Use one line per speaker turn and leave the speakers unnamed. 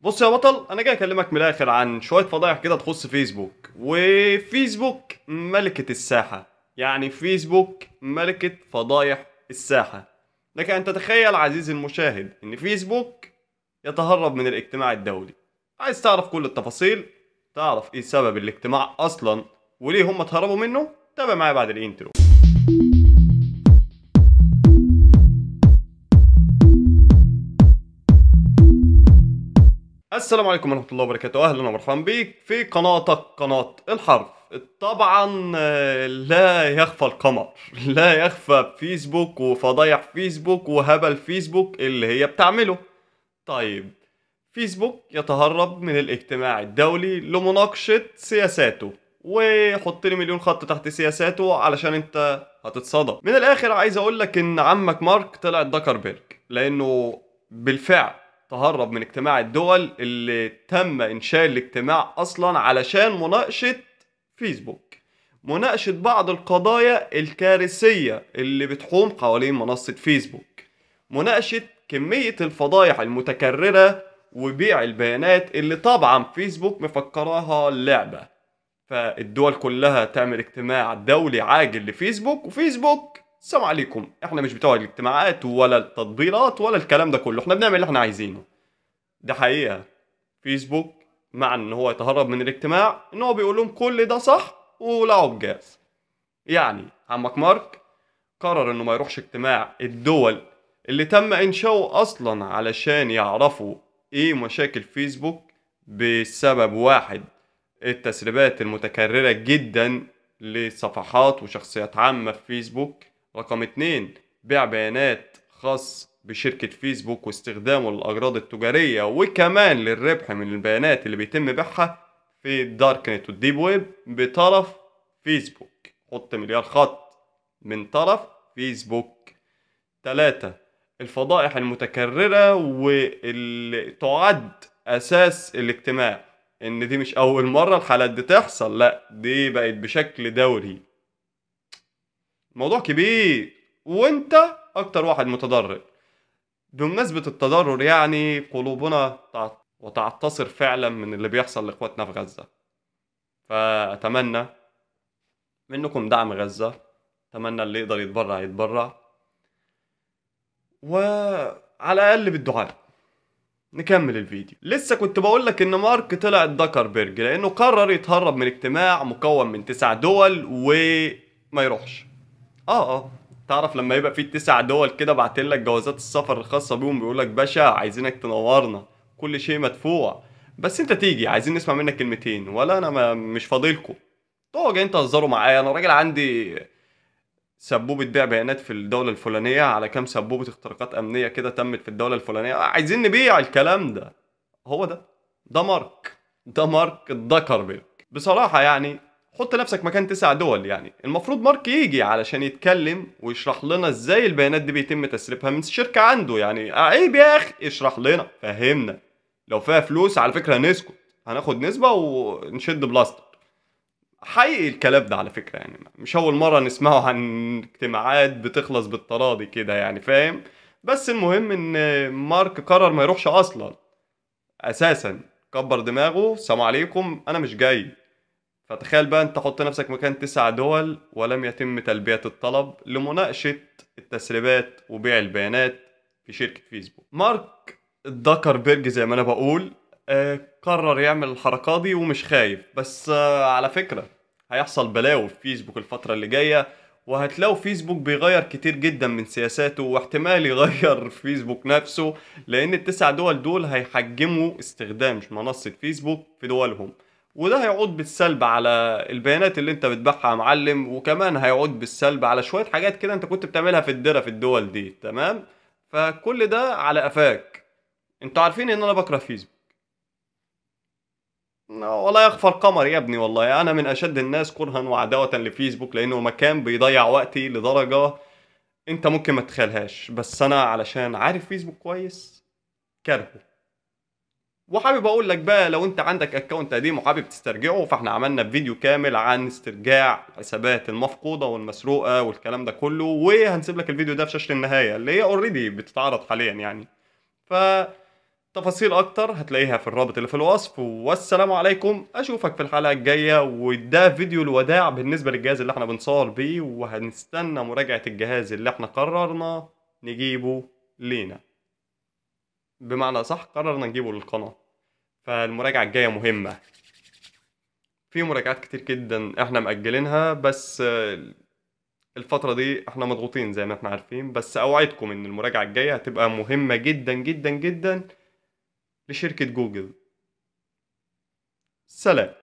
بص يا بطل انا جاي اكلمك من الاخر عن شويه فضايح كده تخص فيسبوك وفيسبوك ملكه الساحه يعني فيسبوك ملكه فضايح الساحه لك ان تتخيل عزيزي المشاهد ان فيسبوك يتهرب من الاجتماع الدولي عايز تعرف كل التفاصيل تعرف ايه سبب الاجتماع اصلا وليه هم اتهربوا منه تابع معايا بعد الانترو السلام عليكم ورحمة الله وبركاته أهلا ومرحبا بيك في قناتك قناة الحرف طبعا آه، لا يخفى القمر لا يخفى فيسبوك وفضايح فيسبوك وهبل فيسبوك اللي هي بتعمله طيب فيسبوك يتهرب من الاجتماع الدولي لمناقشة سياساته وحط لي مليون خط تحت سياساته علشان انت هتتصدم من الاخر عايز اقول لك ان عمك مارك طلع دكربيرج لانه بالفعل تهرب من اجتماع الدول اللي تم انشاء الاجتماع اصلا علشان مناقشه فيسبوك مناقشه بعض القضايا الكارثيه اللي بتحوم حوالين منصه فيسبوك مناقشه كميه الفضايح المتكرره وبيع البيانات اللي طبعا فيسبوك مفكراها لعبه فالدول كلها تعمل اجتماع دولي عاجل لفيسبوك وفيسبوك السلام عليكم احنا مش بتوع الاجتماعات ولا التطبيلات ولا الكلام ده كله احنا بنعمل اللي احنا عايزينه ده حقيقه فيسبوك مع ان هو يتهرب من الاجتماع ان هو بيقول لهم كل ده صح ولعوا بجاز يعني عمك مارك قرر انه ما يروحش اجتماع الدول اللي تم انشاؤه اصلا علشان يعرفوا ايه مشاكل فيسبوك بسبب واحد التسريبات المتكررة جدا لصفحات وشخصيات عامة في فيسبوك رقم اتنين بيع بيانات خاص بشركة فيسبوك واستخدامه للأغراض التجارية وكمان للربح من البيانات اللي بيتم بيعها في الدارك نت والديب ويب بطرف فيسبوك حط مليار خط من طرف فيسبوك تلاتة الفضائح المتكررة واللي تعد أساس الاجتماع إن دي مش أول مرة الحالات دي تحصل لأ دي بقت بشكل دوري موضوع كبير وانت اكتر واحد متضرر بمناسبة التضرر يعني قلوبنا وتعتصر فعلا من اللي بيحصل لاخواتنا في غزة فأتمنى منكم دعم غزة أتمنى اللي يقدر يتبرع يتبرع وعلى الأقل بالدعاء نكمل الفيديو لسه كنت بقول لك ان مارك طلع الدكربرج لانه قرر يتهرب من اجتماع مكون من تسع دول وما يروحش اه اه تعرف لما يبقى في تسع دول كده بعتين لك جوازات السفر الخاصه بيهم بيقول لك باشا عايزينك تنورنا كل شيء مدفوع بس انت تيجي عايزين نسمع منك كلمتين ولا انا ما مش فاضلكم طب جايين تهزروا معايا انا راجل عندي سبوبة بيع بيانات في الدولة الفلانية على كام سبوبة اختراقات أمنية كده تمت في الدولة الفلانية عايزين نبيع الكلام ده هو ده ده مارك ده مارك الدكربيرج بصراحة يعني حط نفسك مكان تسع دول يعني المفروض مارك يجي علشان يتكلم ويشرح لنا ازاي البيانات دي بيتم تسريبها من الشركه عنده يعني عيب يا اخي اشرح لنا فهمنا لو فيها فلوس على فكره هنسكت هناخد نسبه ونشد بلاستر حقيقي الكلام ده على فكره يعني مش اول مره نسمعه عن اجتماعات بتخلص بالتراضي كده يعني فاهم بس المهم ان مارك قرر ما يروحش اصلا اساسا كبر دماغه سلام عليكم انا مش جاي فتخيل بقى انت حط نفسك مكان تسع دول ولم يتم تلبية الطلب لمناقشة التسريبات وبيع البيانات في شركة فيسبوك مارك بيرج زي ما انا بقول آه، قرر يعمل الحركة دي ومش خايف بس آه، على فكرة هيحصل بلاوي في فيسبوك الفترة اللي جاية وهتلاقوا فيسبوك بيغير كتير جدا من سياساته واحتمال يغير فيسبوك نفسه لان التسع دول دول هيحجموا استخدام منصة فيسبوك في دولهم وده هيعود بالسلب على البيانات اللي انت بتبيعها يا معلم وكمان هيعود بالسلب على شويه حاجات كده انت كنت بتعملها في الدره في الدول دي تمام فكل ده على قفاك انتوا عارفين ان انا بكره فيسبوك ولا يخفى القمر يا ابني والله انا من اشد الناس كرها وعداوه لفيسبوك لانه مكان بيضيع وقتي لدرجه انت ممكن ما تخيلهاش بس انا علشان عارف فيسبوك كويس كارهه وحابب اقول لك بقى لو انت عندك اكونت قديم وحابب تسترجعه فاحنا عملنا فيديو كامل عن استرجاع الحسابات المفقوده والمسروقه والكلام ده كله وهنسيب لك الفيديو ده في شاشه النهايه اللي هي اوريدي بتتعرض حاليا يعني ف تفاصيل اكتر هتلاقيها في الرابط اللي في الوصف والسلام عليكم اشوفك في الحلقه الجايه وده فيديو الوداع بالنسبه للجهاز اللي احنا بنصور بيه وهنستنى مراجعه الجهاز اللي احنا قررنا نجيبه لينا بمعنى صح قررنا نجيبه للقناة فالمراجعة الجاية مهمة في مراجعات كتير جدا احنا مأجلينها بس الفترة دي احنا مضغوطين زي ما احنا عارفين بس اوعدكم ان المراجعة الجاية هتبقى مهمة جدا جدا جدا لشركة جوجل سلام